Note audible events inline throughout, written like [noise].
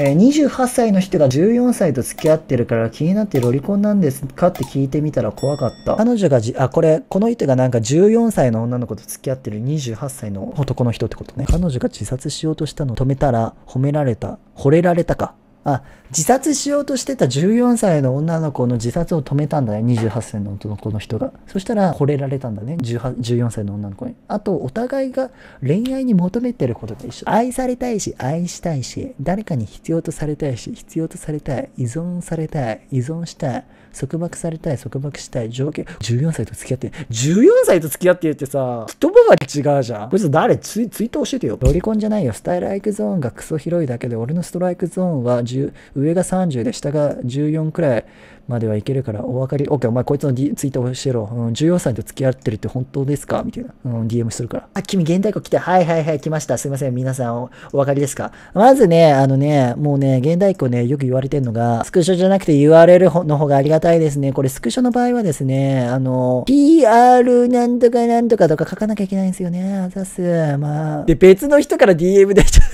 え28歳の人が14歳と付き合ってるから気になってロリコンなんですかって聞いてみたら怖かった。彼女がじ、あ、これ、この人がなんか14歳の女の子と付き合ってる28歳の男の人ってことね。彼女が自殺しようとしたのを止めたら褒められた。惚れられたか。あ、自殺しようとしてた14歳の女の子の自殺を止めたんだね。28歳の男の人が。そしたら惚れられたんだね。14歳の女の子に。あと、お互いが恋愛に求めてることと一緒。愛されたいし、愛したいし、誰かに必要とされたいし、必要とされたい。依存されたい。依存したい。束縛されたい、束縛したい、条件、14歳と付き合って、14歳と付き合ってってさ、一回り違うじゃん。こいつ誰ツイツイート教えてよ。ロリコンじゃないよ。スタイライクゾーンがクソ広いだけで、俺のストライクゾーンは10、上が30で下が14くらいまではいけるからお分かり、OK、お前こいつの、D、ツイート教えろ、うん、14歳と付き合ってるって本当ですかみたいな、うん、DM するから。あ、君、現代語来て、はいはいはい、来ました。すいません、皆さんお、お分かりですかまずね、あのね、もうね、現代語ね、よく言われてるのが、スクショじゃなくて URL の方がありがたいですね。これ、スクショの場合はですね、あの、PR なんとかなんとかとか書かなきゃいけないんですよね、あざす。まあ。で、別の人から DM 出ちゃう。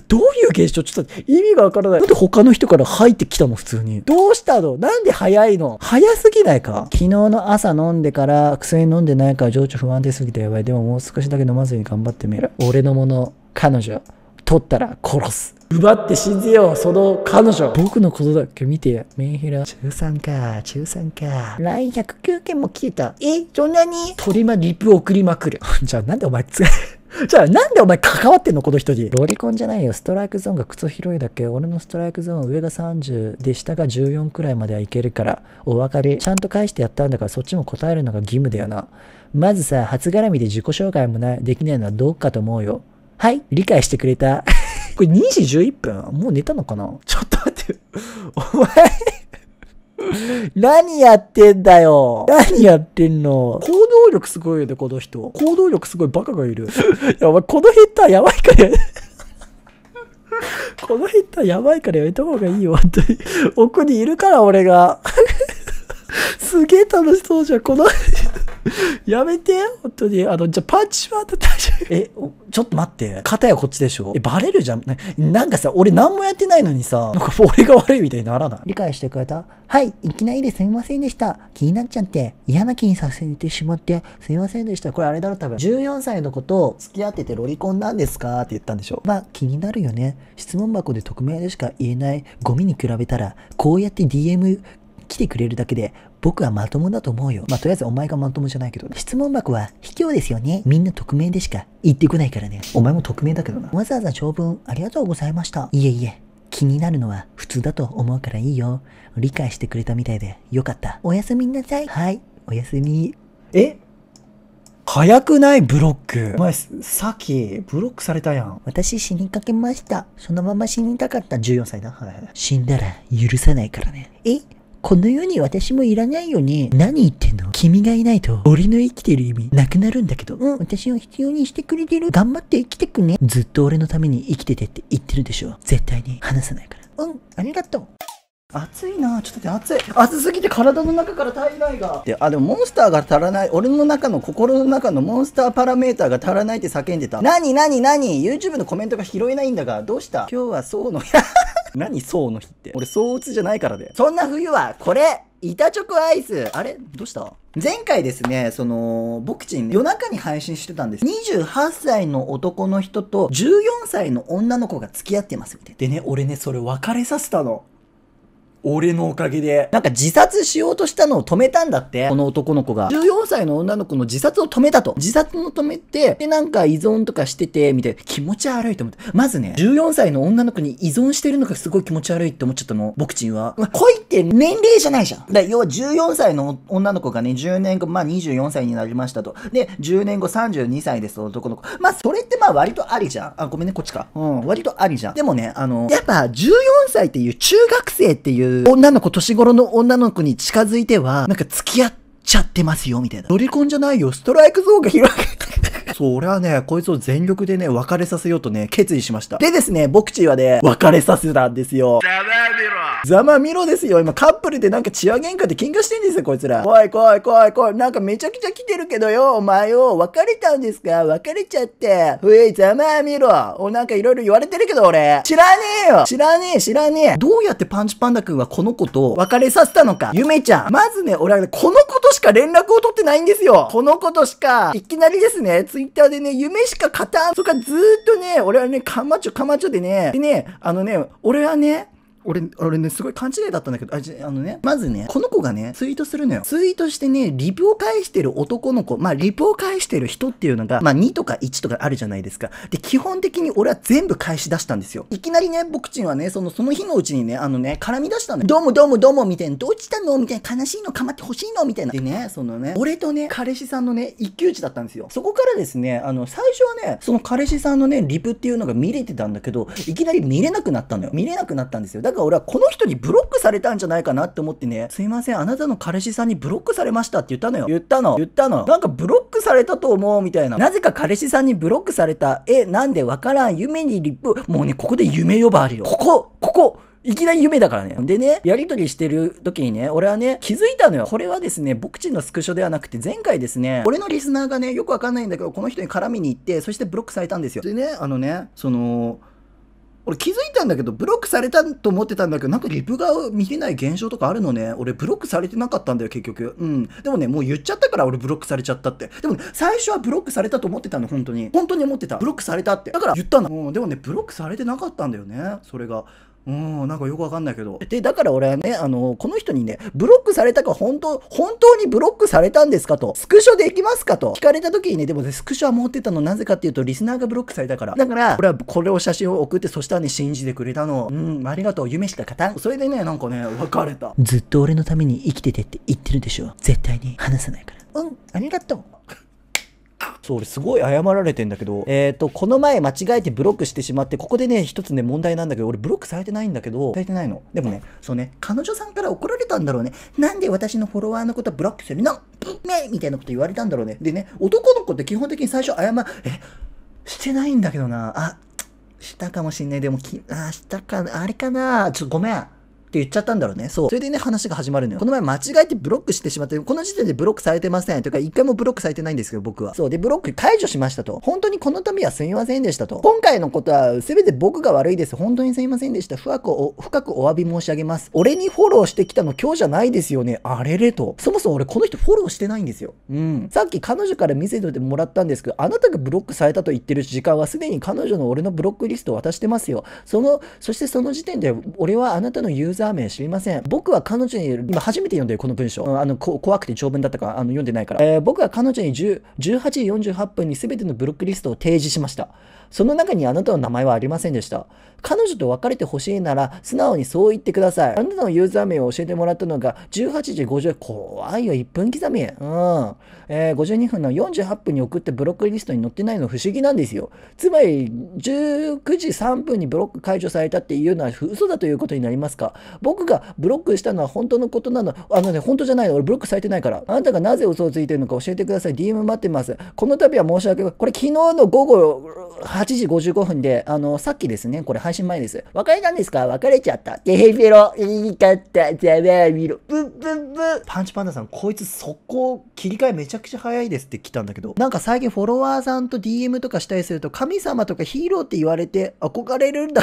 どういう現象ちょっと意味がわからない。なんで他の人から入ってきたの普通に。どうしたのなんで早いの早すぎないか昨日の朝飲んでから、薬飲んでないから情緒不安定すぎてやばい。でももう少しだけ飲まずに頑張ってみる。俺のもの、彼女、取ったら殺す。奪って死んぜよ、その彼女。僕のことだっけ見てや。メンヘラ。中3か、中3か。LINE109 件も消えた。え、そんなにトりまリプ送りまくる。[laughs] じゃあなんでお前つ、[laughs] じゃあ、なんでお前関わってんのこの人に。ロリコンじゃないよ。ストライクゾーンがクソ広いだけ。俺のストライクゾーン上が30で下が14くらいまではいけるから。お分かり。ちゃんと返してやったんだからそっちも答えるのが義務だよな。まずさ、初絡みで自己紹介もない、できないのはどうかと思うよ。はい、理解してくれた。[laughs] これ2時11分もう寝たのかなちょっと待って。[laughs] お前何やってんだよ。何やってんの。力すごいよね、この人。行動力すごいバカがいる。[laughs] いや、お前、このヒッダーやばいから [laughs] このヘッーやばいからやめた方がいいよ、本当に。[laughs] 奥にいるから、俺が。すげえ楽しそうじゃん、このやめて、本当に。あの、じゃあパンチは当たっえ、ちょっと待って、片やこっちでしょえ、バレるじゃんな。なんかさ、俺何もやってないのにさ、なんか俺が悪いみたいにならない。理解してくれたはい、いきなりですみませんでした。気になっちゃって、嫌な気にさせてしまって、すみませんでした。これあれだろ、多分。14歳の子と付き合っててロリコンなんですかって言ったんでしょ。まあ、気になるよね。質問箱で匿名でしか言えないゴミに比べたら、こうやって DM 来てくれるだけで僕はまともだと思うよ。まあ、とりあえずお前がまともじゃないけど、ね、質問箱は卑怯ですよね。みんな匿名でしか言ってこないからね。お前も匿名だけどな。わざわざ長文ありがとうございました。いえいえ。気になるのは普通だと思うからいいよ。理解してくれたみたいでよかった。おやすみなさい。はい。おやすみ。え早くないブロック。お前、さっき、ブロックされたやん。私死にかけました。そのまま死にたかった。14歳だ。はい。死んだら許さないからね。えこの世に私もいらないよね。何言ってんの君がいないと、俺の生きてる意味、なくなるんだけど、うん、私を必要にしてくれてる。頑張って生きてくね。ずっと俺のために生きててって言ってるでしょ。絶対に話さないから。うん、ありがとう。暑いなちょっと待って暑い暑すぎて体の中から体内がであでもモンスターが足らない俺の中の心の中のモンスターパラメーターが足らないって叫んでたなになになに YouTube のコメントが拾えないんだがどうした今日はそうの何層の日って。俺、そううつじゃないからで。そんな冬は、これ板チョコアイスあれどうした前回ですね、その、僕ちん、ね、夜中に配信してたんです。28歳の男の人と14歳の女の子が付き合ってますみたいな。でね、俺ね、それ別れさせたの。俺のおかげで。なんか自殺しようとしたのを止めたんだって、この男の子が。14歳の女の子の自殺を止めたと。自殺の止めて、で、なんか依存とかしてて、みたいな。気持ち悪いと思って。まずね、14歳の女の子に依存してるのがすごい気持ち悪いって思っちゃったの。僕ちんは。まあ、恋って年齢じゃないじゃん。だ要は14歳の女の子がね、10年後、まあ24歳になりましたと。で、10年後32歳です、男の子。まあ、それってまあ割とありじゃん。あ、ごめんね、こっちか。うん、割とありじゃん。でもね、あの、やっぱ14歳っていう中学生っていう女の子、年頃の女の子に近づいては、なんか付き合っちゃってますよ、みたいな。ロリコンじゃないよ、ストライクゾーンが広がて。[laughs] そ俺はね、こいつを全力でね、別れさせようとね、決意しました。でですね、僕ちはね、別れさせたんですよ。ろざまみろですよ。今カップルでなんかチア喧嘩で喧嘩してんですよ、こいつら。怖い怖い怖い怖い。なんかめちゃくちゃ来てるけどよ、お前よ。別れたんですか別れちゃって。ふい、ざまみろ。お、なんかいろいろ言われてるけど俺。知らねえよ。知らねえ、知らねえ。どうやってパンチパンダくんはこの子と別れさせたのか。ゆめちゃん。まずね、俺はね、この子としか連絡を取ってないんですよ。この子としか。いきなりですね、ツイッターでね、夢しか勝たん。そっか、ずーっとね、俺はね、かまちょかまちょでね、でね、あのね、俺はね、俺、俺ね、すごい勘違いだったんだけど、ああのね、まずね、この子がね、ツイートするのよ。ツイートしてね、リプを返してる男の子、まあ、リプを返してる人っていうのが、まあ、2とか1とかあるじゃないですか。で、基本的に俺は全部返し出したんですよ。いきなりね、僕ちんはね、その、その日のうちにね、あのね、絡み出したのよ。どうもどうもどうも、みたいな、どうしたのみたいな、悲しいのかまってほしいのみたいな。でね、そのね、俺とね、彼氏さんのね、一騎打ちだったんですよ。そこからですね、あの、最初はね、その彼氏さんのね、リプっていうのが見れてたんだけど、いきなり見れなくなったのよ。見れなくなったんですよ。だからか俺はこの人にブロックされたんじゃないかなって思ってね、すいません、あなたの彼氏さんにブロックされましたって言ったのよ。言ったの。言ったの。なんかブロックされたと思うみたいな。なぜか彼氏さんにブロックされた。え、なんでわからん。夢にリップ。もうね、ここで夢呼ばわりよ。ここ、ここ、いきなり夢だからね。でね、やりとりしてる時にね、俺はね、気づいたのよ。これはですね、僕ちんのスクショではなくて、前回ですね、俺のリスナーがね、よくわかんないんだけど、この人に絡みに行って、そしてブロックされたんですよ。でね、あのね、その、俺気づいたんだけど、ブロックされたと思ってたんだけど、なんかリプが見れない現象とかあるのね。俺ブロックされてなかったんだよ、結局。うん。でもね、もう言っちゃったから俺ブロックされちゃったって。でも、ね、最初はブロックされたと思ってたの、本当に。本当に思ってた。ブロックされたって。だから言ったの。うん、でもね、ブロックされてなかったんだよね、それが。うん、なんかよくわかんないけど。で、だから俺はね、あの、この人にね、ブロックされたか本当、本当にブロックされたんですかと、スクショできますかと聞かれた時にね、でもね、スクショは持ってたのなぜかっていうと、リスナーがブロックされたから。だから、俺はこれを写真を送って、そしたらね、信じてくれたの。うん、ありがとう、夢しか勝たん。それでね、なんかね、別れた。ずっと俺のために生きててって言ってるでしょ。絶対に話さないから。うん、ありがとう。そう、俺すごい謝られてんだけど、えっ、ー、と、この前間違えてブロックしてしまって、ここでね、一つね、問題なんだけど、俺ブロックされてないんだけど、されてないの。でもね、そうね、彼女さんから怒られたんだろうね。なんで私のフォロワーのことブロックするのッねみたいなこと言われたんだろうね。でね、男の子って基本的に最初謝、え、してないんだけどな。あ、したかもしんない。でもき、あ、したか、あれかな。ちょっとごめん。って言っちゃったんだろうね。そう。それでね、話が始まるのよ。この前間違えてブロックしてしまって、この時点でブロックされてません。というか、一回もブロックされてないんですけど、僕は。そう。で、ブロック解除しましたと。本当にこの度はすみませんでしたと。今回のことは、すべて僕が悪いです。本当にすみませんでした。深くお、深くお詫び申し上げます。俺にフォローしてきたの今日じゃないですよね。あれれと。そもそも俺この人フォローしてないんですよ。うん。さっき彼女から見せてもらったんですけど、あなたがブロックされたと言ってる時間はすでに彼女の俺のブロックリストを渡してますよ。その、そしてその時点で俺はあなたのユーザーラーメン知りません。僕は彼女に、今初めて読んでる、この文章。あの、こ怖くて長文だったから、あの、読んでないから。えー、僕は彼女に18時48分に全てのブロックリストを提示しました。その中にあなたの名前はありませんでした。彼女と別れてほしいなら、素直にそう言ってください。あなたのユーザー名を教えてもらったのが、18時50、怖いよ、1分刻み。うん。えー、52分の48分に送ってブロックリストに載ってないの不思議なんですよ。つまり、19時3分にブロック解除されたっていうのは嘘だということになりますか僕がブロックしたのは本当のことなの。あのね、本当じゃないの。俺ブロックされてないから。あなたがなぜ嘘をついてるのか教えてください。DM 待ってます。この度は申し訳ない。これ昨日の午後、8時55分で、あの、さっきですね、これ配信前です。別れたんですか別れちゃった。てへへろ、言いかった、ざまみろ、ぶっぶっぶ。パンチパンダさん、こいつ速攻、切り替えめちゃくちゃ早いですって来たんだけど、なんか最近フォロワーさんと DM とかしたりすると、神様とかヒーローって言われて憧れるんだ。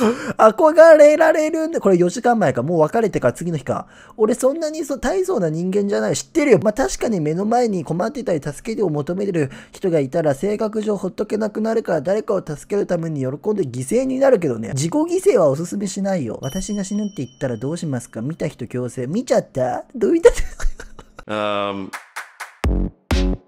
[laughs] 憧れられるんだ。これ4時間前か。もう別れてから次の日か。俺そんなにそ大層な人間じゃない。知ってるよ。まあ、確かに目の前に困ってたり助けを求めてる人がいたら性格上ほっとけなくなるから誰かを助けるために喜んで犠牲になるけどね。自己犠牲はおすすめしないよ。私が死ぬって言ったらどうしますか見た人強制。見ちゃったどういった um [laughs]